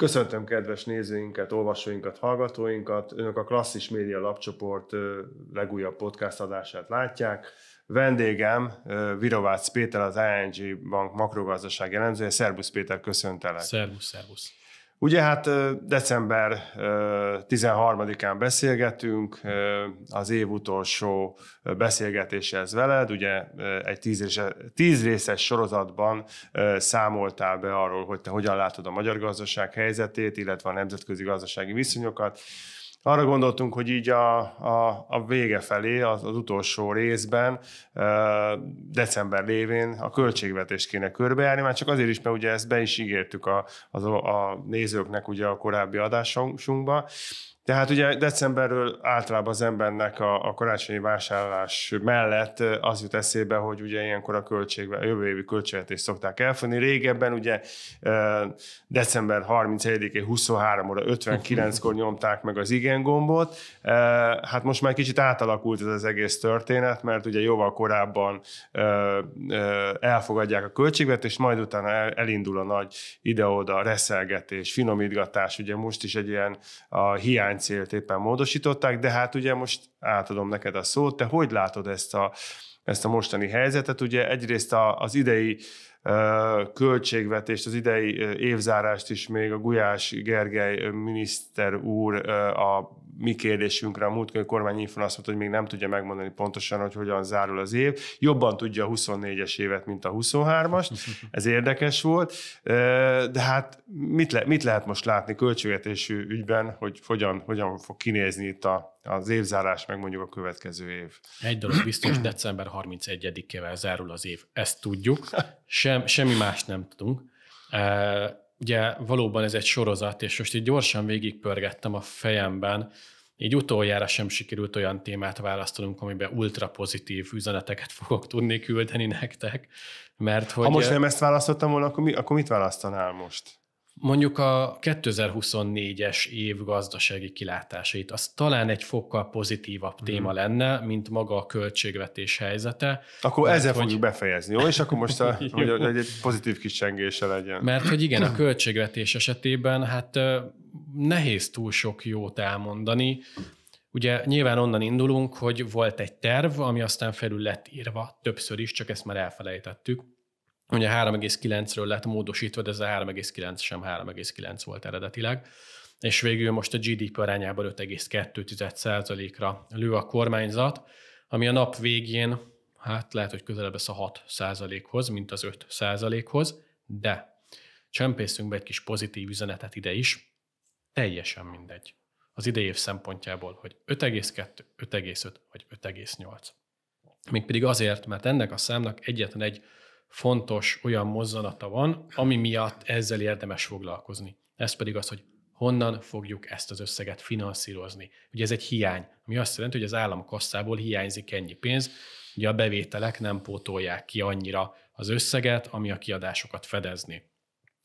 Köszöntöm kedves nézőinket, olvasóinkat, hallgatóinkat. Önök a Klasszis Média Lapcsoport legújabb podcast adását látják. Vendégem Virovácz Péter, az ING Bank makrogazdaság jellemzője. Szerbusz Péter, köszöntelek. Szerbusz, szerbusz. Ugye hát december 13-án beszélgetünk, az év utolsó beszélgetése ez veled, ugye egy tíz tízrészes sorozatban számoltál be arról, hogy te hogyan látod a magyar gazdaság helyzetét, illetve a nemzetközi gazdasági viszonyokat, arra gondoltunk, hogy így a, a, a vége felé, az, az utolsó részben, december lévén a költségvetést kéne körbejárni, már csak azért is, mert ugye ezt be is ígértük a, az, a nézőknek ugye a korábbi adásunkba, tehát ugye decemberről általában az embernek a, a karácsonyi vásárlás mellett az jut eszébe, hogy ugye ilyenkor a, költség, a jövő évi költségvetést szokták elfogni. Régebben ugye december 31-én 23 óra 59-kor nyomták meg az igen gombot. Hát most már kicsit átalakult ez az egész történet, mert ugye jóval korábban elfogadják a költségvetést, majd utána elindul a nagy ide-oda reszelgetés, finomítgatás. Ugye most is egy ilyen a hiány célt éppen módosították, de hát ugye most átadom neked a szót, te hogy látod ezt a, ezt a mostani helyzetet? Ugye egyrészt a, az idei költségvetést, az idei évzárást is még a Gulyás Gergely miniszter úr a mi kérdésünkre a múltkori kormányinfon azt mondta, hogy még nem tudja megmondani pontosan, hogy hogyan zárul az év. Jobban tudja a 24-es évet, mint a 23-ast. Ez érdekes volt. De hát mit, le, mit lehet most látni költségvetésű ügyben, hogy hogyan, hogyan fog kinézni itt a, az évzárás, meg mondjuk a következő év. Egy dolog biztos, december 31-ével zárul az év. Ezt tudjuk. Sem, semmi más nem tudunk ugye valóban ez egy sorozat, és most így gyorsan végigpörgettem a fejemben, így utoljára sem sikerült olyan témát választanunk, amiben ultra pozitív üzeneteket fogok tudni küldeni nektek, mert hogy... Ha most nem ezt választottam volna, akkor, mi, akkor mit választanál most? Mondjuk a 2024-es év gazdasági kilátásait, az talán egy fokkal pozitívabb hmm. téma lenne, mint maga a költségvetés helyzete. Akkor mert, ezzel hogy... fogjuk befejezni, jó? És akkor most a, hogy, egy pozitív kis csengése legyen. Mert hogy igen, a költségvetés esetében hát nehéz túl sok jót elmondani. Ugye nyilván onnan indulunk, hogy volt egy terv, ami aztán felül lett írva többször is, csak ezt már elfelejtettük Ugye 3,9-ről lett módosítva, de ez a 3,9 sem 3,9 volt eredetileg és végül most a GDP arányában 5,2%-ra lő a kormányzat, ami a nap végén, hát lehet, hogy közelebb lesz a 6%-hoz, mint az 5%-hoz, de csempészünk be egy kis pozitív üzenetet ide is, teljesen mindegy. Az idei év szempontjából, hogy 5,2, 5,5 vagy 5,8. Mégpedig azért, mert ennek a számnak egyetlen egy fontos olyan mozzanata van, ami miatt ezzel érdemes foglalkozni. Ez pedig az, hogy honnan fogjuk ezt az összeget finanszírozni. Ugye ez egy hiány, ami azt jelenti, hogy az állam kasszából hiányzik ennyi pénz, ugye a bevételek nem pótolják ki annyira az összeget, ami a kiadásokat fedezni.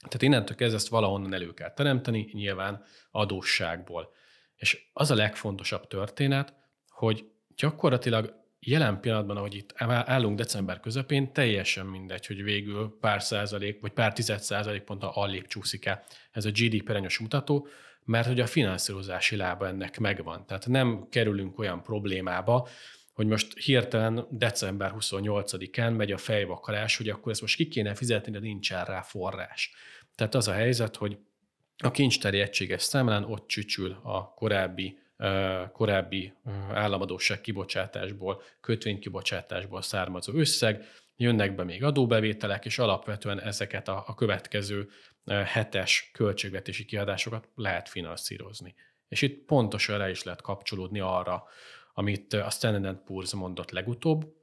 Tehát innentől kezdve ezt valahonnan elő kell teremteni, nyilván adósságból. És az a legfontosabb történet, hogy gyakorlatilag jelen pillanatban, ahogy itt állunk december közepén, teljesen mindegy, hogy végül pár százalék vagy pár tized százalék ponttal allébb csúszik el ez a GDP perenyos mutató, mert hogy a finanszírozási lába ennek megvan. Tehát nem kerülünk olyan problémába, hogy most hirtelen december 28-án megy a fejvakarás, hogy akkor ezt most ki kéne fizetni, de nincsen rá forrás. Tehát az a helyzet, hogy a kincsteri egységes számlán ott csücsül a korábbi korábbi államadóság kibocsátásból, kötvénykibocsátásból származó összeg, jönnek be még adóbevételek, és alapvetően ezeket a, következő hetes költségvetési kiadásokat lehet finanszírozni. És itt pontosan le is lehet kapcsolódni arra, amit a Standard Poor's mondott legutóbb.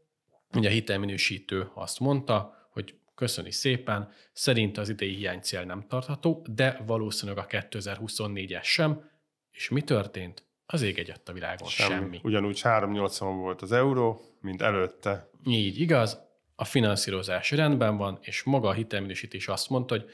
Ugye a hitelminősítő azt mondta, hogy köszöni szépen, szerint az idei hiánycél nem tartható, de valószínűleg a 2024-es sem. És mi történt? az ég egyet a világon semmi. semmi. Ugyanúgy 3,80 volt az euró, mint előtte. Így igaz, a finanszírozás rendben van, és maga a hitelminősítés azt mondta, hogy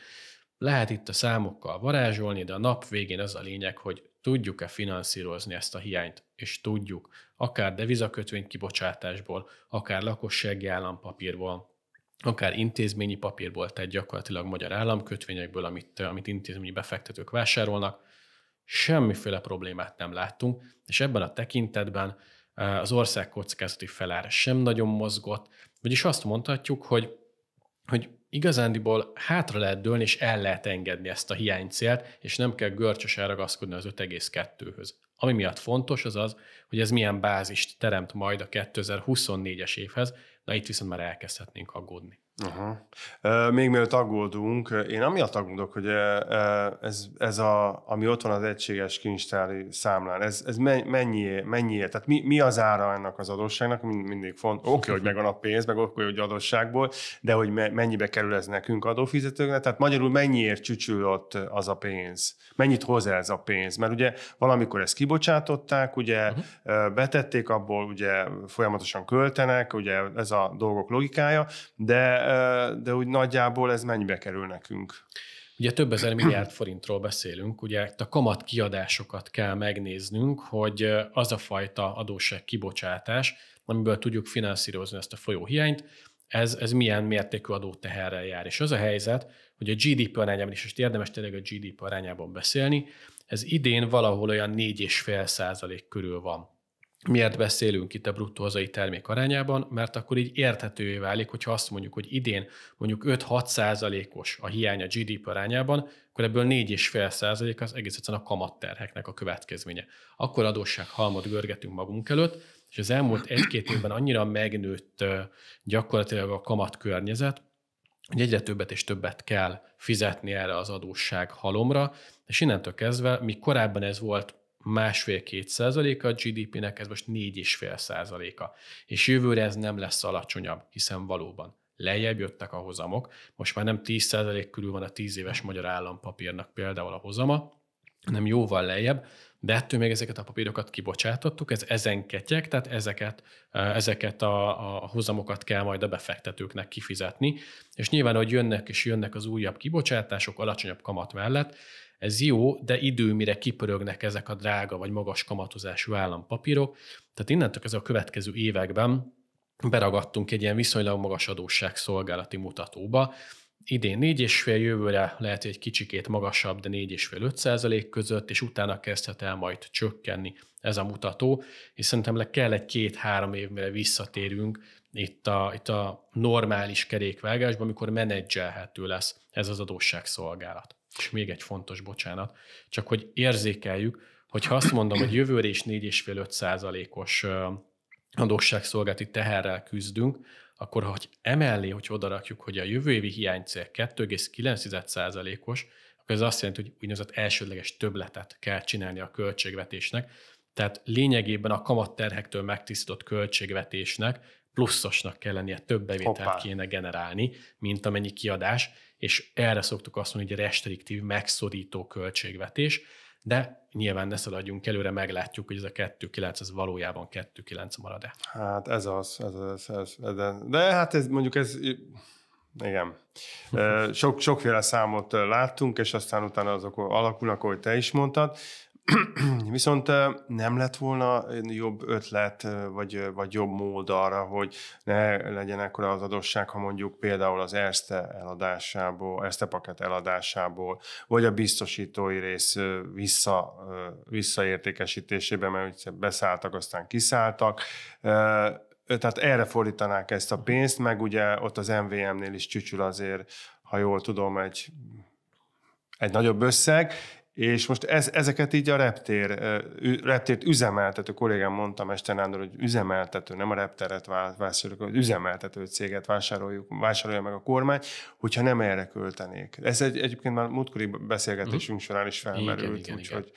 lehet itt a számokkal varázsolni, de a nap végén az a lényeg, hogy tudjuk-e finanszírozni ezt a hiányt, és tudjuk, akár devizakötvény kibocsátásból, akár lakossági állampapírból, akár intézményi papírból, tehát gyakorlatilag magyar államkötvényekből, amit, amit intézményi befektetők vásárolnak, semmiféle problémát nem láttunk, és ebben a tekintetben eh, az ország kockázati felára sem nagyon mozgott, vagyis azt mondhatjuk, hogy, hogy igazándiból hátra lehet dőlni, és el lehet engedni ezt a hiánycélt, és nem kell görcsösen ragaszkodni az 5,2-höz. Ami miatt fontos az az, hogy ez milyen bázist teremt majd a 2024-es évhez, na itt viszont már elkezdhetnénk aggódni. Aha. még mielőtt aggódunk, én amiatt aggódok, hogy ez, ez a, ami ott van az egységes kincstári számlán, ez, ez mennyi, mennyi, tehát mi, mi az ára ennek az adósságnak, mindig font, oké, okay, hogy megvan a pénz, meg oké, okay, hogy adósságból, de hogy mennyibe kerül ez nekünk adófizetőknek, tehát magyarul mennyiért csücsül ott az a pénz, mennyit hoz ez a pénz, mert ugye valamikor ezt kibocsátották, ugye uh-huh. betették abból, ugye folyamatosan költenek, ugye ez a dolgok logikája, de de úgy nagyjából ez mennyibe kerül nekünk? Ugye több ezer milliárd forintról beszélünk, ugye a kamat kiadásokat kell megnéznünk, hogy az a fajta adósság kibocsátás, amiből tudjuk finanszírozni ezt a folyóhiányt, ez, ez milyen mértékű adóteherrel jár. És az a helyzet, hogy a GDP arányában is, és érdemes tényleg a GDP arányában beszélni, ez idén valahol olyan 4,5 százalék körül van. Miért beszélünk itt a bruttó hazai termék arányában? Mert akkor így érthetővé válik, hogyha azt mondjuk, hogy idén mondjuk 5-6 százalékos a hiány a GDP arányában, akkor ebből 4,5 százalék az egész egyszerűen a kamatterheknek a következménye. Akkor adósság halmot görgetünk magunk előtt, és az elmúlt egy-két évben annyira megnőtt gyakorlatilag a kamat környezet, hogy egyre többet és többet kell fizetni erre az adósság halomra, és innentől kezdve, mi korábban ez volt másfél-két százaléka a GDP-nek, ez most négy és fél százaléka. És jövőre ez nem lesz alacsonyabb, hiszen valóban lejjebb jöttek a hozamok, most már nem 10 százalék körül van a 10 éves magyar állampapírnak például a hozama, hanem jóval lejjebb, de ettől még ezeket a papírokat kibocsátottuk, ez ezen ketyek, tehát ezeket, ezeket a, a hozamokat kell majd a befektetőknek kifizetni, és nyilván, hogy jönnek és jönnek az újabb kibocsátások alacsonyabb kamat mellett, ez jó, de idő, mire kipörögnek ezek a drága vagy magas kamatozású állampapírok. Tehát innentől ez a következő években beragadtunk egy ilyen viszonylag magas adósság szolgálati mutatóba. Idén 4,5 jövőre lehet, hogy egy kicsikét magasabb, de 4,5-5 százalék között, és utána kezdhet el majd csökkenni ez a mutató, és szerintem le kell egy két-három év, mire visszatérünk itt a, itt a normális kerékvágásba, amikor menedzselhető lesz ez az adósságszolgálat. És még egy fontos bocsánat, csak hogy érzékeljük, hogyha azt mondom, hogy jövőre is 4,5-5 százalékos adósságszolgálati teherrel küzdünk, akkor ha emellé, hogy odarakjuk, hogy a jövő évi hiánycél 29 százalékos, akkor ez azt jelenti, hogy úgynevezett elsődleges töbletet kell csinálni a költségvetésnek, tehát lényegében a kamatterhektől megtisztított költségvetésnek pluszosnak kell lennie, több bevételt Hoppá. kéne generálni, mint amennyi kiadás, és erre szoktuk azt mondani, hogy restriktív, megszorító költségvetés, de nyilván ne szaladjunk előre, meglátjuk, hogy ez a 2.9, ez valójában 2.9 marad-e. Hát ez az, ez az, ez, ez, de, de hát ez mondjuk ez, igen. Sok, sokféle számot láttunk, és aztán utána azok alakulnak, ahogy te is mondtad. Viszont nem lett volna jobb ötlet, vagy, vagy jobb mód arra, hogy ne legyen ekkora az adósság, ha mondjuk például az ERSZTE eladásából, ERSZTE paket eladásából, vagy a biztosítói rész vissza, visszaértékesítésében, mert beszálltak, aztán kiszálltak tehát erre fordítanák ezt a mhm. pénzt, meg ugye ott az MVM-nél is csücsül azért, ha jól tudom, egy, egy nagyobb összeg, és most ez, ezeket így a reptér, reptért üzemeltető kollégám mondta Mester Nándor, hogy üzemeltető, nem a repteret vásároljuk, hogy üzemeltető céget vásároljuk, vásárolja meg a kormány, hogyha nem erre költenék. Ez egy, egyébként már múltkori beszélgetésünk mhm. során is felmerült. Igen, igen, úgyhogy... igen.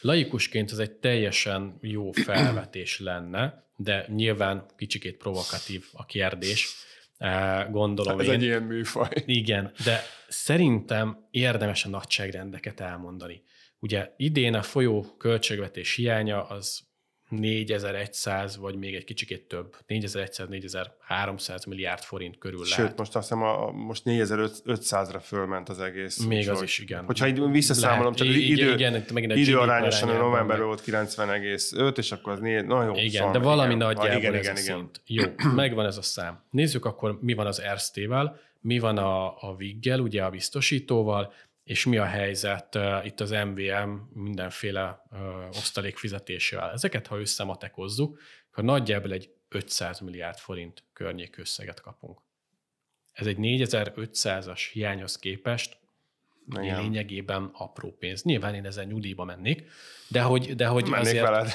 Laikusként ez egy teljesen jó felvetés lenne, de nyilván kicsikét provokatív a kérdés, Eh, gondolom. Ez én. egy ilyen műfaj. Igen, de szerintem érdemes a nagyságrendeket elmondani. Ugye idén a folyó költségvetés hiánya az 4100, vagy még egy kicsikét több, 4100-4300 milliárd forint körül lehet. Sőt, most azt hiszem, a, most 4500-ra fölment az egész. Még úgy, az is, igen. Hogyha így visszaszámolom, lehet, csak idő, igen, megint időarányosan a novemberben volt 90,5, és akkor az négy, na jó. Igen, szám, de valami igen. nagyjából ah, igen, ez igen, a igen. szint. Jó, megvan ez a szám. Nézzük akkor, mi van az Ersztével, mi van a, a Viggel, ugye a biztosítóval, és mi a helyzet uh, itt az MVM mindenféle uh, osztalék fizetésével. Ezeket, ha összematekozzuk, akkor nagyjából egy 500 milliárd forint környék összeget kapunk. Ez egy 4500-as hiányhoz képest Igen. lényegében apró pénz. Nyilván én ezen nyugdíjba mennék, de hogy, de hogy mennék azért, veled.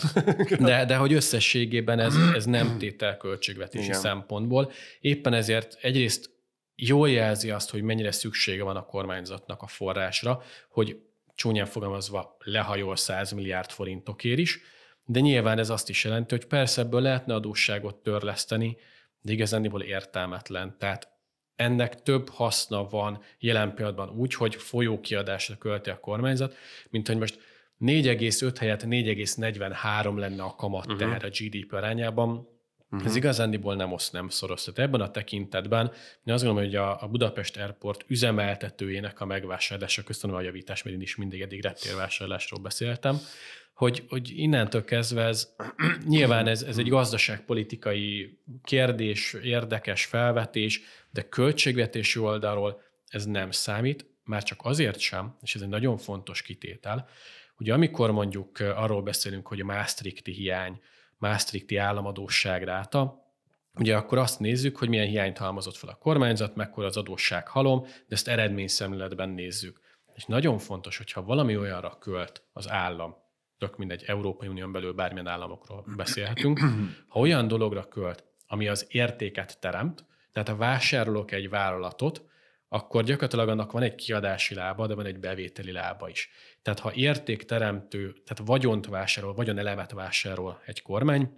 de, de hogy összességében ez, ez nem tétel költségvetési Igen. szempontból. Éppen ezért egyrészt jól jelzi azt, hogy mennyire szüksége van a kormányzatnak a forrásra, hogy csúnyán fogalmazva lehajol 100 milliárd forintokért is, de nyilván ez azt is jelenti, hogy persze ebből lehetne adósságot törleszteni, de igazániból értelmetlen. Tehát ennek több haszna van jelen pillanatban úgy, hogy folyókiadásra költi a kormányzat, mint hogy most 4,5 helyett 4,43 lenne a kamat uh-huh. a GDP arányában, Uh-huh. Ez mhm. igazándiból nem osz nem szoros. Tehát ebben a tekintetben én azt gondolom, hogy a, a Budapest Airport üzemeltetőjének a megvásárlása, köszönöm a javítás, mert én is mindig eddig reptérvásárlásról beszéltem, hogy, hogy innentől kezdve ez nyilván ez, ez egy gazdaságpolitikai kérdés, érdekes felvetés, de költségvetési oldalról ez nem számít, már csak azért sem, és ez egy nagyon fontos kitétel, hogy amikor mondjuk arról beszélünk, hogy a Maastrichti hiány, Maastrichti államadóság ráta, Ugye akkor azt nézzük, hogy milyen hiányt halmozott fel a kormányzat, mekkora az adósság halom, de ezt eredményszemléletben nézzük. És nagyon fontos, hogyha valami olyanra költ az állam, tök mindegy, Európai Unión belül bármilyen államokról beszélhetünk, ha olyan dologra költ, ami az értéket teremt, tehát ha vásárolok egy vállalatot, akkor gyakorlatilag annak van egy kiadási lába, de van egy bevételi lába is. Tehát ha értékteremtő, tehát vagyont vásárol, vagyon elemet vásárol egy kormány,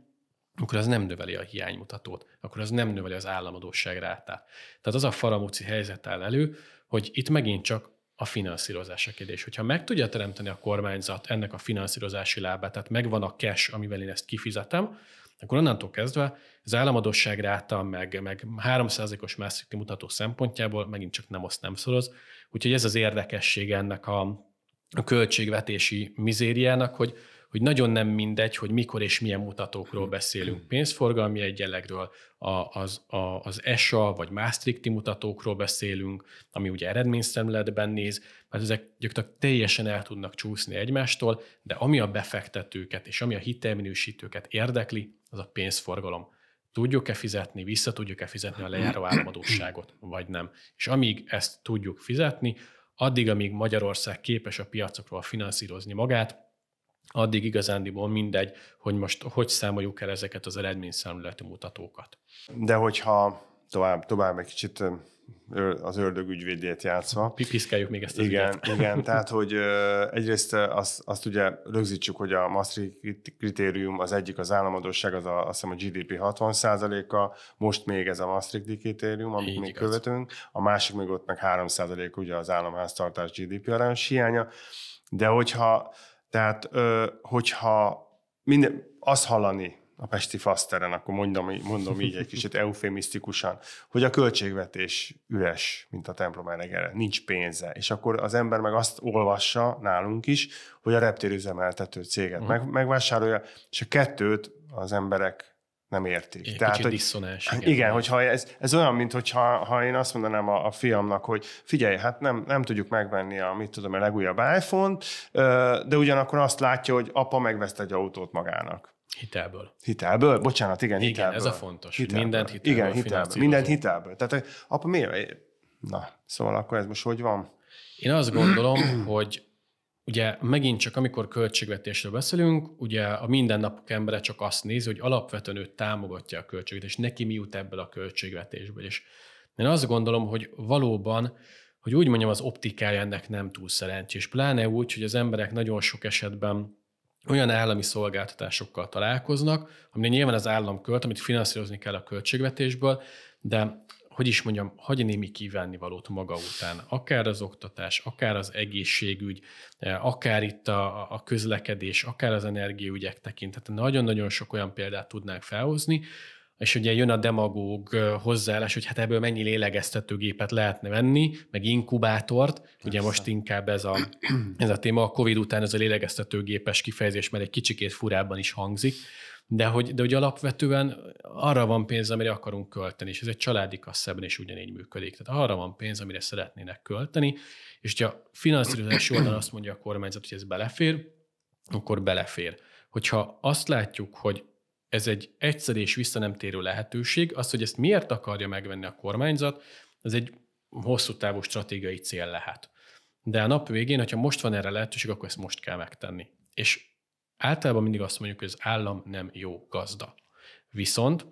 akkor az nem növeli a hiánymutatót, akkor az nem növeli az államadóság rátát. Tehát az a faramúci helyzet áll elő, hogy itt megint csak a finanszírozás a kérdés. Hogyha meg tudja teremteni a kormányzat ennek a finanszírozási lábát, tehát megvan a cash, amivel én ezt kifizetem, akkor onnantól kezdve az államadosság ráta, meg, meg 3%-os Maastrichti mutató szempontjából megint csak nem azt nem szoroz. Úgyhogy ez az érdekesség ennek a, a költségvetési mizériának, hogy hogy nagyon nem mindegy, hogy mikor és milyen mutatókról beszélünk. Pénzforgalmi egyenlegről, az, az ESA vagy Maastrichti mutatókról beszélünk, ami ugye eredményszemletben néz, mert ezek gyakorlatilag teljesen el tudnak csúszni egymástól, de ami a befektetőket és ami a hitelminősítőket érdekli, az a pénzforgalom tudjuk-e fizetni, vissza tudjuk-e fizetni a lejáró álmodóságot, vagy nem. És amíg ezt tudjuk fizetni, addig, amíg Magyarország képes a piacokról finanszírozni magát, addig igazándiból mindegy, hogy most hogy számoljuk el ezeket az eredményszámlálati mutatókat. De hogyha tovább, tovább egy kicsit az ördög ügyvédét játszva. Piszkáljuk még ezt az Igen, ügyet. igen tehát hogy egyrészt azt, azt ugye rögzítsük, hogy a Maastricht kritérium az egyik az államadóság, az a, azt hiszem a GDP 60%-a, most még ez a Maastrichti kritérium, amit Így még igaz. követünk, a másik még ott meg 3% ugye az államháztartás GDP arányos hiánya, de hogyha tehát, hogyha minden, azt hallani a Pesti Faszteren, akkor mondom, mondom így egy kicsit eufemisztikusan, hogy a költségvetés üres, mint a templom elegere, nincs pénze. És akkor az ember meg azt olvassa nálunk is, hogy a reptérüzemeltető céget mhm. meg, megvásárolja, és a kettőt az emberek nem értik. Egy Tehát, hogy, hát Igen, igen hogyha ez, ez olyan, mint hogyha ha én azt mondanám a, a fiamnak, hogy figyelj, hát nem, nem tudjuk megvenni a, mit tudom, a legújabb iPhone-t, de ugyanakkor azt látja, hogy apa megveszte egy autót magának. Hitelből. Hitelből? Bocsánat, igen, igen hitelből. ez a fontos. Hitelből. Mindent hitelből. Igen, hitelből. Mindent hitelből. Tehát apa miért? Na, szóval akkor ez most hogy van? Én azt gondolom, hogy Ugye megint csak, amikor költségvetésről beszélünk, ugye a mindennapok embere csak azt nézi, hogy alapvetően ő támogatja a költségvetést, neki mi jut ebből a költségvetésből. És én azt gondolom, hogy valóban, hogy úgy mondjam, az optikája ennek nem túl szerencsés. Pláne úgy, hogy az emberek nagyon sok esetben olyan állami szolgáltatásokkal találkoznak, aminek nyilván az állam költ, amit finanszírozni kell a költségvetésből, de hogy is mondjam, hagy némi kívánnivalót maga után. Akár az oktatás, akár az egészségügy, e, akár itt a, a közlekedés, akár az energiaügyek tekintetében. Nagyon-nagyon sok olyan példát tudnánk felhozni, és ugye jön a demagóg e, hozzáállás, hogy hát ebből mennyi lélegeztetőgépet lehetne venni, meg inkubátort, Persze. ugye most inkább ez a, ez a téma, a Covid után ez a lélegeztetőgépes kifejezés mert egy kicsikét furábban is hangzik, de hogy, de hogy alapvetően arra van pénz, amire akarunk költeni, és ez egy családi kasszában is ugyanígy működik. Tehát arra van pénz, amire szeretnének költeni, és ha a finanszírozási oldalon azt mondja a kormányzat, hogy ez belefér, akkor belefér. Hogyha azt látjuk, hogy ez egy egyszerű és vissza nem térő lehetőség, az, hogy ezt miért akarja megvenni a kormányzat, az egy hosszú távú stratégiai cél lehet. De a nap végén, hogyha most van erre lehetőség, akkor ezt most kell megtenni. És Általában mindig azt mondjuk, hogy az állam nem jó gazda. Viszont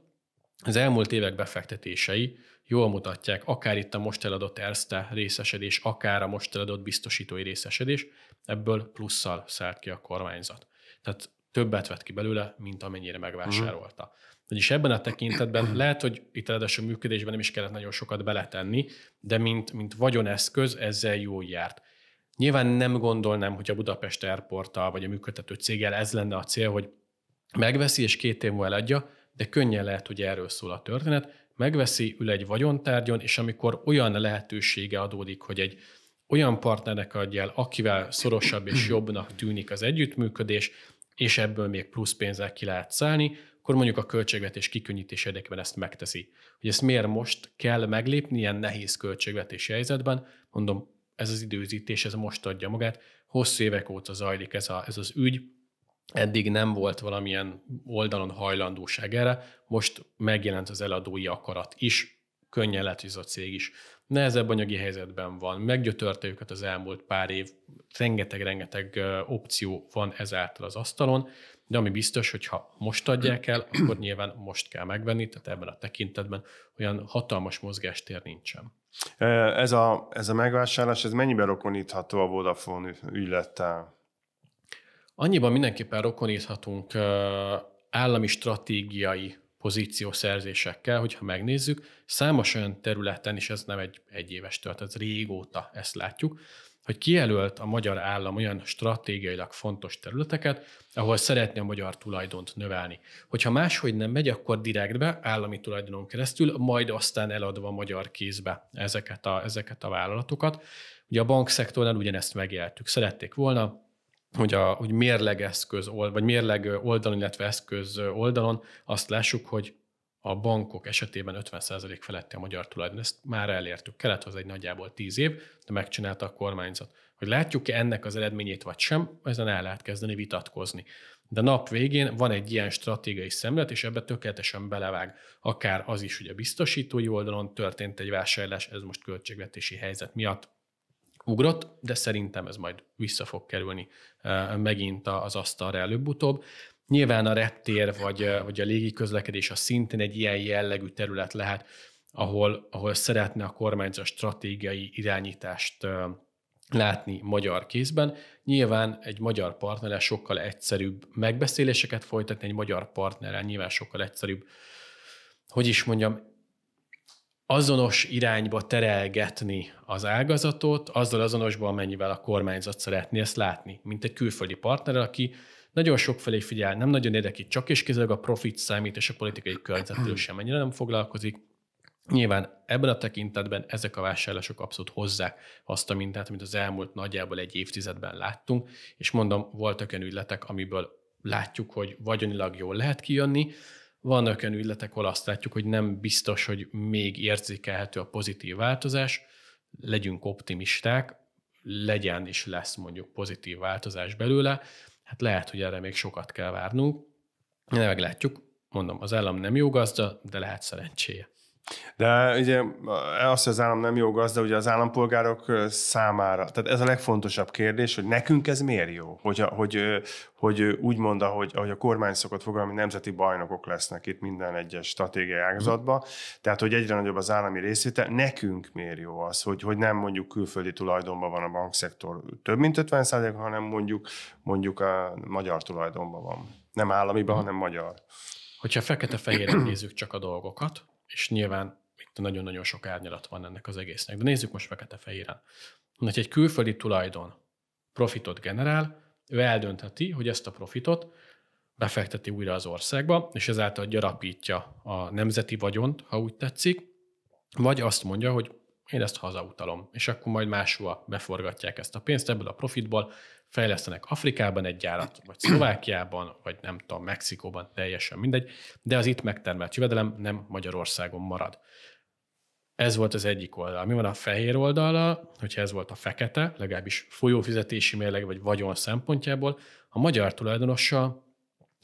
az elmúlt évek befektetései jól mutatják, akár itt a most eladott ERSZTE részesedés, akár a most eladott biztosítói részesedés, ebből plusszal szállt ki a kormányzat. Tehát többet vett ki belőle, mint amennyire megvásárolta. Uh-huh. Vagyis ebben a tekintetben lehet, hogy itt a működésben nem is kellett nagyon sokat beletenni, de mint, mint vagyoneszköz ezzel jól járt. Nyilván nem gondolnám, hogy a Budapest airport vagy a működtető céggel ez lenne a cél, hogy megveszi és két év múlva eladja, de könnyen lehet, hogy erről szól a történet. Megveszi, ül egy vagyontárgyon, és amikor olyan lehetősége adódik, hogy egy olyan partnernek adja el, akivel szorosabb és jobbnak tűnik az együttműködés, és ebből még plusz pénzzel ki lehet szállni, akkor mondjuk a költségvetés kikönnyítés érdekében ezt megteszi. Hogy ezt miért most kell meglépni ilyen nehéz költségvetési helyzetben, mondom, ez az időzítés, ez most adja magát. Hosszú évek óta zajlik ez, a, ez az ügy, eddig nem volt valamilyen oldalon hajlandóság erre, most megjelent az eladói akarat is, könnyen lehet, hogy ez a cég is nehezebb anyagi helyzetben van, meggyötörte őket az elmúlt pár év, rengeteg-rengeteg opció van ezáltal az asztalon, de ami biztos, hogy ha most adják el, akkor nyilván most kell megvenni, tehát ebben a tekintetben olyan hatalmas mozgástér nincsen. Ez a, ez a megvásárlás, ez mennyiben rokonítható a Vodafone ügylettel? Annyiban mindenképpen rokoníthatunk állami stratégiai pozíciószerzésekkel, hogyha megnézzük, számos olyan területen, és ez nem egy egyéves történet, ez régóta ezt látjuk, hogy kijelölt a magyar állam olyan stratégiailag fontos területeket, ahol szeretné a magyar tulajdont növelni. Hogyha máshogy nem megy, akkor direktbe, állami tulajdonon keresztül, majd aztán eladva a magyar kézbe ezeket a, ezeket a vállalatokat. Ugye a bankszektornál ugyanezt megéltük. Szerették volna, hogy, a, hogy eszköz, vagy mérleg oldalon, illetve eszköz oldalon azt lássuk, hogy a bankok esetében 50% feletti a magyar tulajdon. Ezt már elértük. Kelet az egy nagyjából 10 év, de megcsinálta a kormányzat. Hogy látjuk-e ennek az eredményét vagy sem, ezen el lehet kezdeni vitatkozni. De nap végén van egy ilyen stratégiai szemlet, és ebbe tökéletesen belevág. Akár az is, hogy a biztosítói oldalon történt egy vásárlás, ez most költségvetési helyzet miatt ugrott, de szerintem ez majd vissza fog kerülni eh, megint az asztalra előbb-utóbb. Nyilván a reptér vagy, vagy a légiközlekedés a szintén egy ilyen jellegű terület lehet, ahol, ahol szeretne a kormányzat stratégiai irányítást látni magyar kézben. Nyilván egy magyar partnerrel sokkal egyszerűbb megbeszéléseket folytatni, egy magyar partnerrel nyilván sokkal egyszerűbb, hogy is mondjam, azonos irányba terelgetni az ágazatot, azzal azonosban, amennyivel a kormányzat szeretné ezt látni, mint egy külföldi partner, aki nagyon felé figyel, nem nagyon érdekli, csak és kizárólag a profit számít, és a politikai környezetről sem ennyire nem foglalkozik. Nyilván ebben a tekintetben ezek a vásárlások abszolút hozzák azt a mintát, amit az elmúlt nagyjából egy évtizedben láttunk, és mondom, voltak olyan ügyletek, amiből látjuk, hogy vagyonilag jól lehet kijönni, vannak olyan ügyletek, ahol azt látjuk, hogy nem biztos, hogy még érzékelhető a pozitív változás, legyünk optimisták, legyen és lesz mondjuk pozitív változás belőle, Hát lehet, hogy erre még sokat kell várnunk, de meglátjuk. Mondom, az állam nem jó gazda, de lehet szerencséje. De ugye e, azt, hogy az állam nem jó gazda, ugye az állampolgárok számára. Tehát ez a legfontosabb kérdés, hogy nekünk ez miért jó? Hogy, hogy, hogy úgy mondta, hogy, hogy a kormány szokott fogalmi nemzeti bajnokok lesznek itt minden egyes stratégiai ágazatban, tehát hogy egyre nagyobb az állami részvétel. Nekünk miért jó az, hogy, hogy nem mondjuk külföldi tulajdonban van a bankszektor több mint 50 százalék, hanem mondjuk, mondjuk a magyar tulajdonban van. Nem államiban, mhm. hanem magyar. Hogyha fekete-fehéren nézzük csak a dolgokat, és nyilván itt nagyon-nagyon sok árnyalat van ennek az egésznek. De nézzük most fekete-fehéren. Ha egy külföldi tulajdon profitot generál, ő eldöntheti, hogy ezt a profitot befekteti újra az országba, és ezáltal gyarapítja a nemzeti vagyont, ha úgy tetszik, vagy azt mondja, hogy én ezt hazautalom, és akkor majd máshova beforgatják ezt a pénzt ebből a profitból, fejlesztenek Afrikában egy gyárat, vagy Szlovákiában, vagy nem tudom, Mexikóban, teljesen mindegy, de az itt megtermelt jövedelem nem Magyarországon marad. Ez volt az egyik oldal. Mi van a fehér oldala, hogyha ez volt a fekete, legalábbis folyófizetési mérleg vagy vagyon szempontjából, a magyar tulajdonossal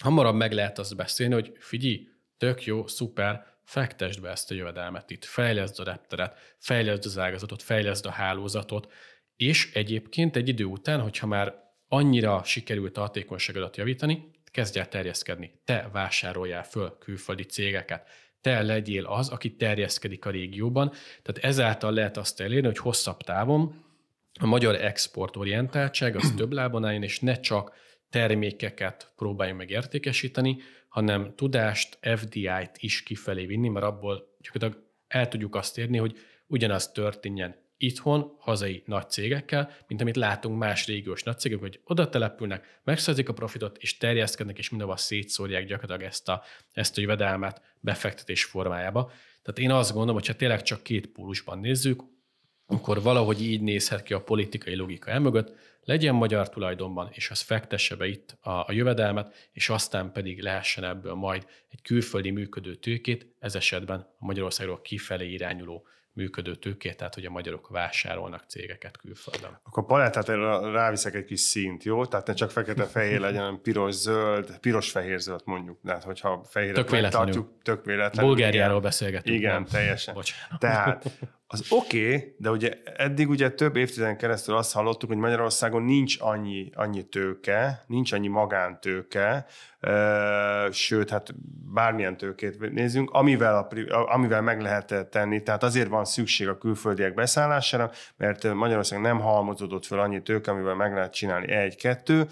hamarabb meg lehet azt beszélni, hogy figyelj, tök jó, szuper, fektesd be ezt a jövedelmet itt, fejleszd a repteret, fejleszd az ágazatot, fejleszd a hálózatot, és egyébként egy idő után, hogyha már annyira sikerült a hatékonyságodat javítani, kezdj el terjeszkedni. Te vásároljál föl külföldi cégeket. Te legyél az, aki terjeszkedik a régióban. Tehát ezáltal lehet azt elérni, hogy hosszabb távon a magyar exportorientáltság az több lábon álljon, és ne csak termékeket próbáljon meg értékesíteni, hanem tudást, FDI-t is kifelé vinni, mert abból gyakorlatilag el tudjuk azt érni, hogy ugyanaz történjen itthon, hazai nagy cégekkel, mint amit látunk más régiós nagy cégek, hogy oda települnek, megszerzik a profitot, és terjeszkednek, és mindenhova szétszórják gyakorlatilag ezt a, ezt a jövedelmet befektetés formájába. Tehát én azt gondolom, hogy ha tényleg csak két pólusban nézzük, akkor valahogy így nézhet ki a politikai logika elmögött, legyen magyar tulajdonban, és az fektesse be itt a, a jövedelmet, és aztán pedig lehessen ebből majd egy külföldi működő tőkét, ez esetben a Magyarországról kifelé irányuló működő tőkét, tehát hogy a magyarok vásárolnak cégeket külföldön. Akkor palettát ráviszek egy kis szint, jó? Tehát ne csak fekete-fehér legyen, hanem piros-zöld, piros-fehér-zöld mondjuk. Tehát hogyha fehéret tök tartjuk, tök véletlenül. Bulgáriáról beszélgetünk. Igen, nem? teljesen. Bocsánat. Tehát az oké, okay, de ugye eddig ugye több évtizeden keresztül azt hallottuk, hogy Magyarországon nincs annyi, annyi tőke, nincs annyi magántőke, ö, sőt, hát bármilyen tőkét nézzünk, amivel, a, amivel meg lehet tenni, tehát azért van szükség a külföldiek beszállására, mert Magyarország nem halmozódott fel annyi tőke, amivel meg lehet csinálni egy-kettő,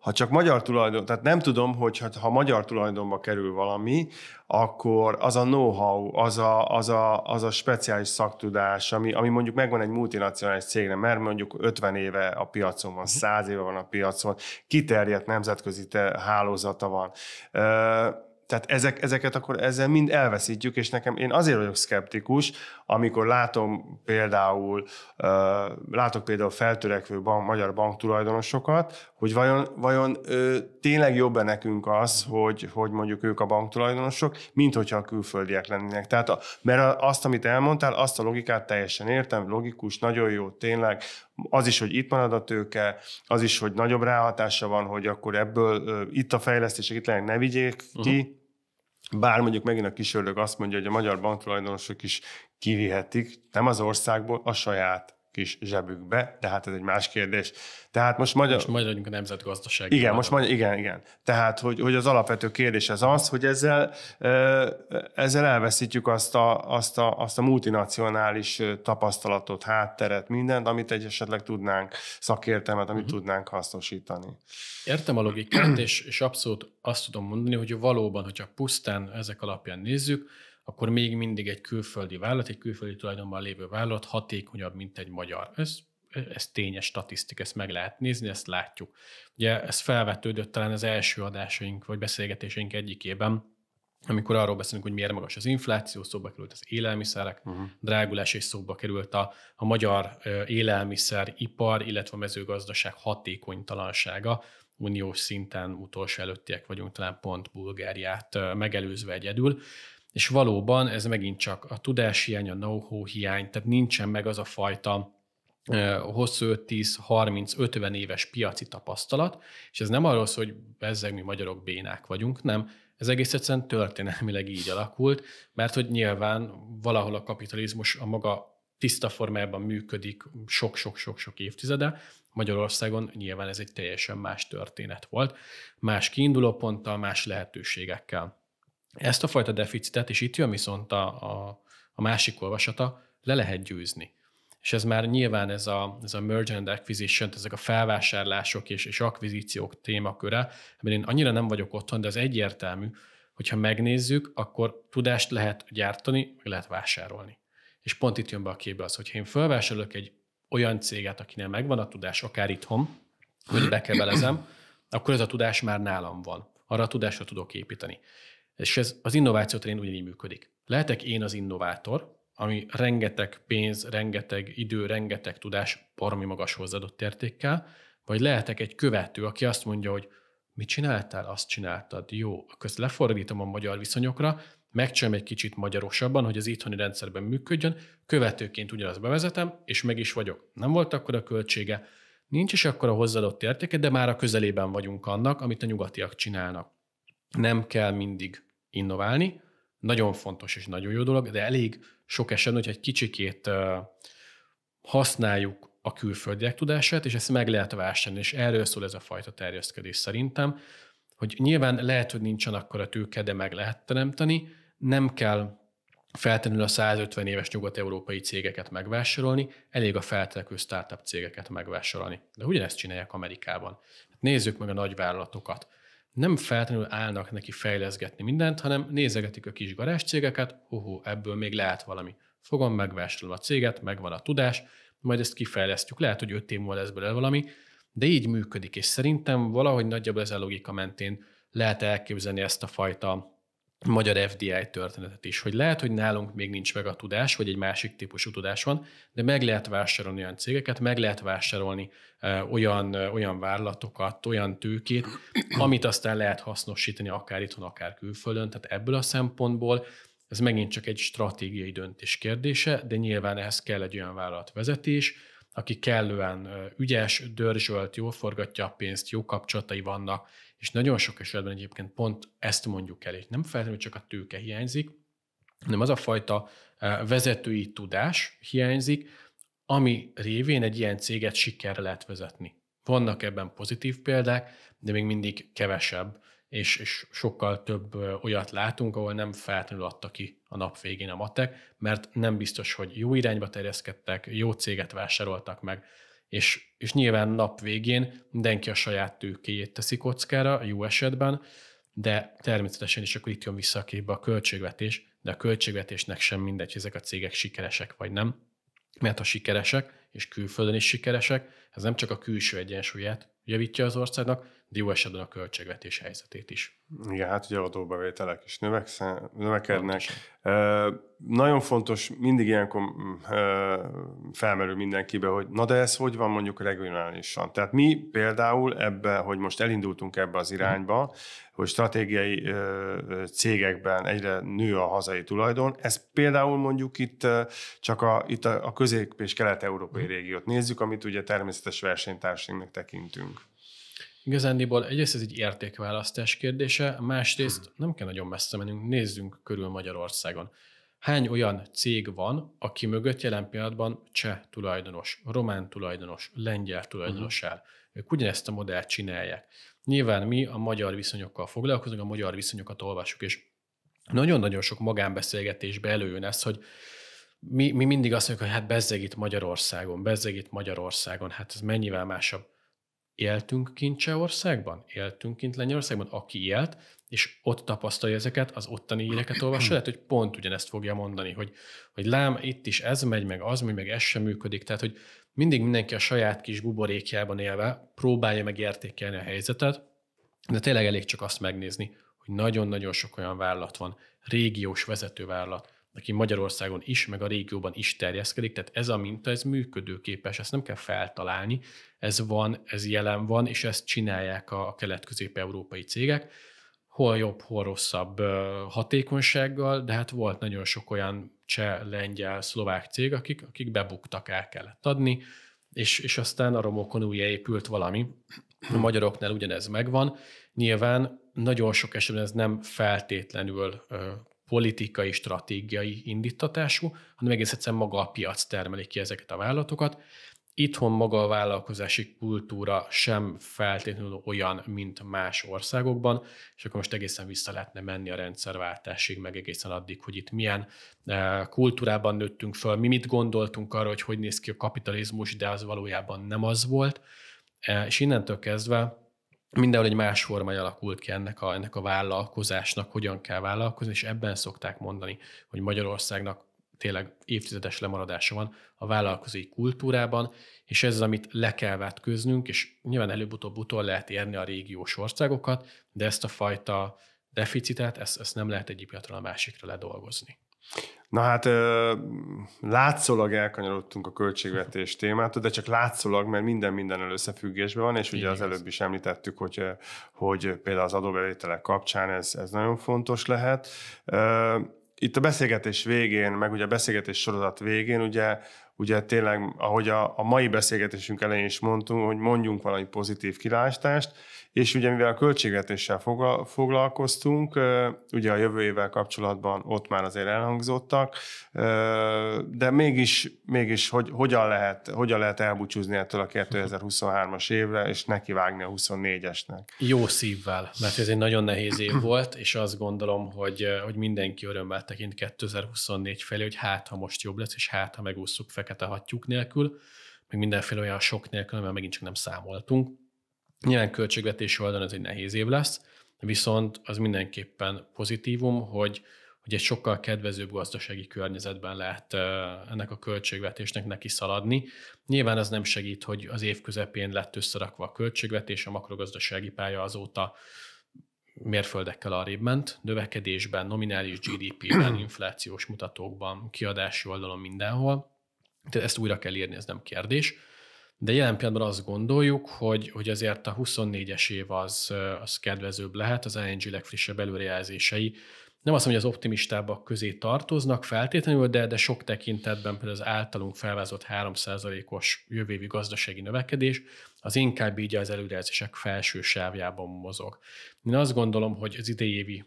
ha csak magyar tulajdon, tehát nem tudom, hogy hát, ha magyar tulajdonba kerül valami, akkor az a know-how, az a, az a, az a speciális szaktudás, ami, ami mondjuk megvan egy multinacionális cégnek, mert mondjuk 50 éve a piacon van, 100 mhm. éve van a piacon, kiterjedt nemzetközi hálózata van tehát ezek, ezeket akkor ezzel mind elveszítjük, és nekem én azért vagyok szkeptikus, amikor látom például, látok például feltörekvő bank, magyar banktulajdonosokat, hogy vajon, vajon tényleg jobb-e nekünk az, hogy, hogy mondjuk ők a banktulajdonosok, mint hogyha a külföldiek lennének. Tehát a, mert azt, amit elmondtál, azt a logikát teljesen értem, logikus, nagyon jó, tényleg az is, hogy itt marad a tőke, az is, hogy nagyobb ráhatása van, hogy akkor ebből itt a fejlesztések itt lehet ne vigyék ki, uh-huh. Bár mondjuk megint a kisördög azt mondja, hogy a magyar banktulajdonosok is kivihetik, nem az országból, a saját kis zsebükbe, hát ez egy más kérdés. Tehát most magyar... Most magyar vagyunk a nemzetgazdaság. Igen, most magyar, igen, igen. Tehát, hogy, hogy az alapvető kérdés az az, hogy ezzel, ezzel elveszítjük azt a, azt, a, azt a multinacionális tapasztalatot, hátteret, mindent, amit egy esetleg tudnánk, szakértelmet, amit uh-huh. tudnánk hasznosítani. Értem a logikát, és, és abszolút azt tudom mondani, hogy valóban, hogyha pusztán ezek alapján nézzük, akkor még mindig egy külföldi vállalat, egy külföldi tulajdonban lévő vállalat hatékonyabb, mint egy magyar. Ez, ez tényes statisztika, ezt meg lehet nézni, ezt látjuk. Ugye ez felvetődött talán az első adásaink vagy beszélgetésünk egyikében, amikor arról beszélünk, hogy miért magas az infláció, szóba került az élelmiszerek, uh-huh. drágulás és szóba került a, a magyar élelmiszeripar, illetve a mezőgazdaság hatékonytalansága. Uniós szinten utolsó előttiek vagyunk, talán pont Bulgáriát megelőzve egyedül. És valóban ez megint csak a hiány, a know-how hiány, tehát nincsen meg az a fajta hosszú 5-10-30-50 éves piaci tapasztalat, és ez nem arról szól, hogy bezzeg mi magyarok bénák vagyunk, nem, ez egész egyszerűen történelmileg így alakult, mert hogy nyilván valahol a kapitalizmus a maga tiszta formájában működik sok-sok-sok-sok évtizede, Magyarországon nyilván ez egy teljesen más történet volt, más kiindulóponttal, más lehetőségekkel. Ezt a fajta deficitet, és itt jön viszont a, a, a másik olvasata, le lehet győzni. És ez már nyilván ez a, ez a merger and acquisition, ezek a felvásárlások és, és akvizíciók témaköre, mert én annyira nem vagyok otthon, de ez egyértelmű, hogyha megnézzük, akkor tudást lehet gyártani, meg lehet vásárolni. És pont itt jön be a képbe az, hogyha én felvásárolok egy olyan céget, akinek megvan a tudás, akár itthon, hogy bekebelezem, akkor ez a tudás már nálam van. Arra a tudásra tudok építeni. És ez az innováció terén ugyanígy működik. Lehetek én az innovátor, ami rengeteg pénz, rengeteg idő, rengeteg tudás, parmi magas hozzáadott értékkel, vagy lehetek egy követő, aki azt mondja, hogy mit csináltál, azt csináltad, jó, akkor ezt lefordítom a magyar viszonyokra, megcsinálom egy kicsit magyarosabban, hogy az itthoni rendszerben működjön, követőként ugyanazt bevezetem, és meg is vagyok. Nem volt akkor a költsége, nincs is akkor a hozzáadott értéke, de már a közelében vagyunk annak, amit a nyugatiak csinálnak. Nem kell mindig innoválni. Nagyon fontos és nagyon jó dolog, de elég sok esetben, hogyha egy kicsikét használjuk a külföldiek tudását, és ezt meg lehet vásárolni, és erről szól ez a fajta terjeszkedés szerintem, hogy nyilván lehet, hogy nincsen akkor a tőke, de meg lehet teremteni, nem kell feltétlenül a 150 éves nyugat-európai cégeket megvásárolni, elég a feltelekő startup cégeket megvásárolni. De ugyanezt csinálják Amerikában. nézzük meg a nagyvállalatokat nem feltétlenül állnak neki fejleszgetni mindent, hanem nézegetik a kis garázs cégeket, hoho, ebből még lehet valami. Fogom, megvásárolom a céget, megvan a tudás, majd ezt kifejlesztjük. Lehet, hogy öt év múlva lesz belőle valami, de így működik, és szerintem valahogy nagyjából ez a logika mentén lehet elképzelni ezt a fajta magyar FDI történetet is, hogy lehet, hogy nálunk még nincs meg a tudás, vagy egy másik típusú tudás van, de meg lehet vásárolni olyan cégeket, meg lehet vásárolni olyan, olyan vállalatokat, olyan tőkét, amit aztán lehet hasznosítani akár itthon, akár külföldön. Tehát ebből a szempontból ez megint csak egy stratégiai döntés kérdése, de nyilván ehhez kell egy olyan vállalatvezetés, aki kellően ügyes, dörzsölt, jól forgatja a pénzt, jó kapcsolatai vannak, és nagyon sok esetben egyébként pont ezt mondjuk el, és nem feltétlenül csak a tőke hiányzik, hanem az a fajta eh, vezetői tudás hiányzik, ami révén egy ilyen céget sikerre lehet vezetni. Vannak ebben pozitív példák, de még mindig kevesebb, és, és sokkal több eh, olyat látunk, ahol nem feltétlenül adta ki a nap végén a matek, mert nem biztos, hogy jó irányba terjeszkedtek, jó céget vásároltak meg, és, és nyilván nap végén mindenki a saját tőkéjét teszi kockára, jó esetben, de természetesen is akkor itt jön vissza a képbe a költségvetés, de a költségvetésnek sem mindegy, hogy ezek a cégek sikeresek vagy nem, mert ha sikeresek, és külföldön is sikeresek, ez nem csak a külső egyensúlyát javítja az országnak, de jó esetben a költségvetés helyzetét is. Igen, hát ugye adóbevételek is növekszen, növekednek. E, nagyon fontos, mindig ilyenkor mm, felmerül mindenkibe, hogy na de ez hogy van mondjuk regionálisan. Tehát mi például ebbe, hogy most elindultunk ebbe az irányba, hogy stratégiai cégekben egyre nő a hazai tulajdon, ez például mondjuk itt csak a, itt a, a közép- és kelet-európai mhm. régiót nézzük, amit ugye természetes versenytársainknak tekintünk. Igazándiból egyrészt ez egy értékválasztás kérdése, másrészt hmm. nem kell nagyon messze mennünk, nézzünk körül Magyarországon. Hány olyan cég van, aki mögött jelen pillanatban cseh tulajdonos, román tulajdonos, lengyel hmm. tulajdonos áll? Uh-huh. Ők ugyanezt a modellt csinálják. Nyilván mi a magyar viszonyokkal foglalkozunk, a magyar viszonyokat olvassuk, és nagyon-nagyon sok magánbeszélgetésbe előjön ez, hogy mi, mi mindig azt mondjuk, hogy hát bezzeg itt Magyarországon, bezzeg itt Magyarországon, hát ez mennyivel másabb éltünk kint Csehországban, éltünk kint Lengyelországban, aki élt, és ott tapasztalja ezeket, az ottani éleket olvassa, lehet, hogy pont ugyanezt fogja mondani, hogy, hogy lám, itt is ez megy, meg az megy, meg ez sem működik. Tehát, hogy mindig mindenki a saját kis buborékjában élve próbálja meg értékelni a helyzetet, de tényleg elég csak azt megnézni, hogy nagyon-nagyon sok olyan vállalat van, régiós vezetővállalat, aki Magyarországon is, meg a régióban is terjeszkedik, tehát ez a minta, ez működőképes, ezt nem kell feltalálni, ez van, ez jelen van, és ezt csinálják a kelet-közép-európai cégek, hol jobb, hol rosszabb hatékonysággal, de hát volt nagyon sok olyan cseh, lengyel, szlovák cég, akik, akik bebuktak, el kellett adni, és, és aztán a romokon újjáépült valami. A magyaroknál ugyanez megvan. Nyilván nagyon sok esetben ez nem feltétlenül politikai, stratégiai indítatású, hanem egész egyszerűen maga a piac termeli ki ezeket a vállalatokat. Itthon maga a vállalkozási kultúra sem feltétlenül olyan, mint más országokban, és akkor most egészen vissza lehetne menni a rendszerváltásig, meg egészen addig, hogy itt milyen eh, kultúrában nőttünk föl, mi mit gondoltunk arra, hogy hogy néz ki a kapitalizmus, de az valójában nem az volt. Eh, és innentől kezdve mindenhol egy más forma alakult ki ennek a, ennek a vállalkozásnak, hogyan kell vállalkozni, és ebben szokták mondani, hogy Magyarországnak tényleg évtizedes lemaradása van a vállalkozói kultúrában, és ez az, amit le kell vetköznünk, és nyilván előbb-utóbb utol lehet érni a régiós országokat, de ezt a fajta deficitet, ezt, ezt nem lehet egyik piatra a másikra ledolgozni. Na hát látszólag elkanyarodtunk a költségvetés témát, de csak látszólag, mert minden minden összefüggésben van, és ugye az előbb is említettük, hogy, hogy például az adóbevételek kapcsán ez, ez nagyon fontos lehet. Itt a beszélgetés végén, meg ugye a beszélgetés sorozat végén, ugye ugye tényleg, ahogy a, a mai beszélgetésünk elején is mondtunk, hogy mondjunk valami pozitív kilátást, és ugye mivel a költségvetéssel foglalkoztunk, ugye a jövő évvel kapcsolatban ott már azért elhangzottak, de mégis, mégis hogy, hogyan, lehet, hogyan lehet elbúcsúzni ettől a 2023-as évre, és nekivágni a 24-esnek? Jó szívvel, mert ez egy nagyon nehéz év volt, és azt gondolom, hogy, hogy mindenki örömmel tekint 2024 felé, hogy hát, ha most jobb lesz, és hát, ha megúszunk fekete hattyúk nélkül, meg mindenféle olyan sok nélkül, mert megint csak nem számoltunk Nyilván költségvetési oldalon ez egy nehéz év lesz, viszont az mindenképpen pozitívum, hogy, hogy egy sokkal kedvezőbb gazdasági környezetben lehet ennek a költségvetésnek neki szaladni. Nyilván ez nem segít, hogy az év közepén lett összerakva a költségvetés, a makrogazdasági pálya azóta mérföldekkel arrébb ment, növekedésben, nominális GDP-ben, inflációs mutatókban, kiadási oldalon mindenhol. Tehát ezt újra kell írni, ez nem kérdés de jelen pillanatban azt gondoljuk, hogy, hogy azért a 24-es év az, az kedvezőbb lehet, az ING legfrissebb előrejelzései nem azt mondom, hogy az optimistábbak közé tartoznak feltétlenül, de, de sok tekintetben például az általunk felvázott 3%-os jövővi gazdasági növekedés az inkább így az előrejelzések felső sávjában mozog. Én azt gondolom, hogy az idejévi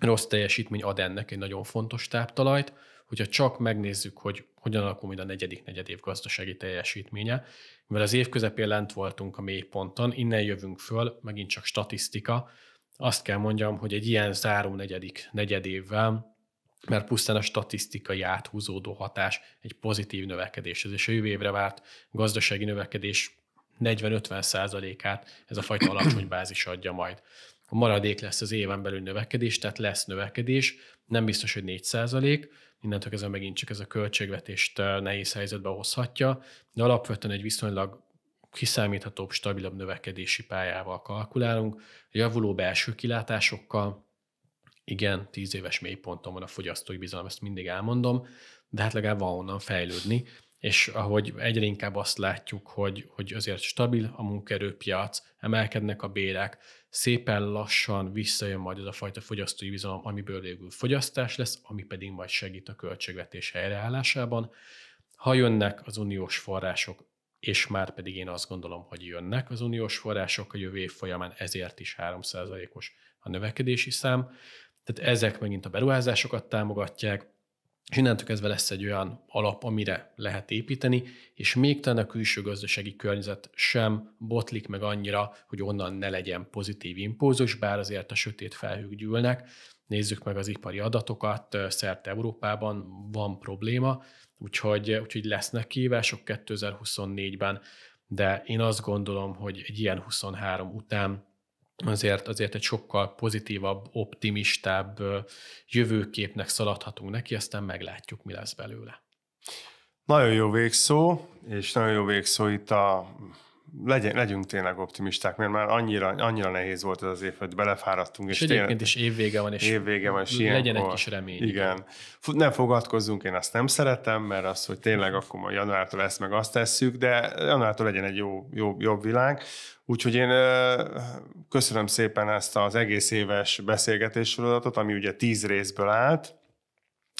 rossz teljesítmény ad ennek egy nagyon fontos táptalajt, hogyha csak megnézzük, hogy hogyan alakul majd a negyedik negyedév gazdasági teljesítménye, mivel az év közepén lent voltunk a mélyponton, innen jövünk föl, megint csak statisztika, azt kell mondjam, hogy egy ilyen záró negyedik negyedévvel, mert pusztán a statisztikai áthúzódó hatás egy pozitív növekedéshez, és a jövő évre várt gazdasági növekedés 40-50 százalékát ez a fajta alacsony bázis adja majd. A maradék lesz az éven belül növekedés, tehát lesz növekedés, nem biztos, hogy 4 százalék, innentől kezdve megint csak ez a költségvetést eh, nehéz helyzetbe hozhatja, de alapvetően egy viszonylag kiszámíthatóbb, stabilabb növekedési pályával kalkulálunk, javuló belső kilátásokkal, igen, tíz éves mélyponton van a fogyasztói bizalom, ezt mindig elmondom, de hát legalább van onnan fejlődni, és ahogy egyre inkább azt látjuk, hogy, hogy azért stabil a munkerőpiac, emelkednek a bérek, szépen lassan visszajön majd az a fajta fogyasztói bizalom, amiből végül fogyasztás lesz, ami pedig majd segít a költségvetés helyreállásában. Ha jönnek az uniós források, és már pedig én azt gondolom, hogy jönnek az uniós források a jövő év folyamán, ezért is 3%-os a növekedési szám. Tehát ezek megint a beruházásokat támogatják, és innentől kezdve lesz egy olyan alap, amire lehet építeni, és még talán a külső gazdasági környezet sem botlik meg annyira, hogy onnan ne legyen pozitív impulzus, bár azért a sötét felhők gyűlnek. Nézzük meg az ipari adatokat, szerte Európában van probléma, úgyhogy, úgyhogy lesznek kívások 2024-ben, de én azt gondolom, hogy egy ilyen 23 után azért, azért egy sokkal pozitívabb, optimistább jövőképnek szaladhatunk neki, aztán meglátjuk, mi lesz belőle. Nagyon jó végszó, és nagyon jó végszó itt a legyen, legyünk tényleg optimisták, mert már annyira, annyira nehéz volt ez az év, hogy belefáradtunk. És, és egyébként is évvége van, és, évvége van, és legyen ilyenkor, egy kis remény. Igen. igen. Nem fogadkozzunk, én azt nem szeretem, mert az, hogy tényleg akkor majd januártól ezt meg azt tesszük, de januártól legyen egy jó, jó, jobb világ. Úgyhogy én köszönöm szépen ezt az egész éves beszélgetéssorozatot, ami ugye tíz részből állt,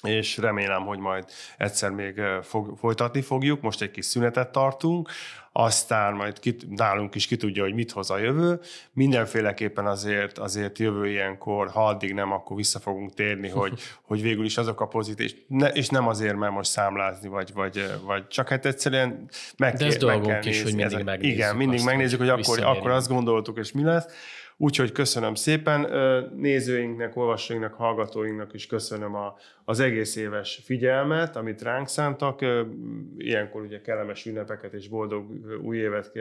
és remélem, hogy majd egyszer még fog, folytatni fogjuk. Most egy kis szünetet tartunk, aztán majd ki, nálunk is ki tudja, hogy mit hoz a jövő. Mindenféleképpen azért, azért jövő ilyenkor, ha addig nem, akkor vissza fogunk térni, hogy, hogy végül is azok a pozitív, és, ne, és nem azért, mert most számlázni, vagy, vagy, vagy csak hát egyszerűen meg, De ez meg kell is, nézni. hogy mindig ezek. megnézzük. Igen, mindig megnézzük, hogy akkor, akkor azt gondoltuk, és mi lesz. Úgyhogy köszönöm szépen nézőinknek, olvasóinknak, hallgatóinknak is köszönöm a, az egész éves figyelmet, amit ránk szántak. Ilyenkor ugye kellemes ünnepeket és boldog új évet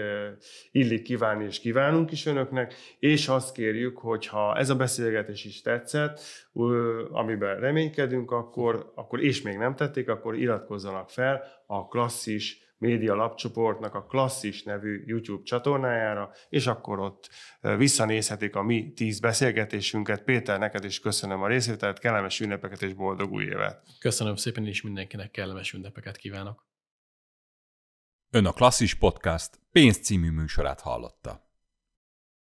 illik kívánni, és kívánunk is önöknek, és azt kérjük, hogyha ez a beszélgetés is tetszett, amiben reménykedünk, akkor, akkor és még nem tették, akkor iratkozzanak fel a klasszis média lapcsoportnak a klasszis nevű YouTube csatornájára, és akkor ott visszanézhetik a mi tíz beszélgetésünket. Péter, neked is köszönöm a részvételt, kellemes ünnepeket és boldog új évet! Köszönöm szépen, és mindenkinek kellemes ünnepeket kívánok! Ön a Klasszis Podcast pénz című műsorát hallotta.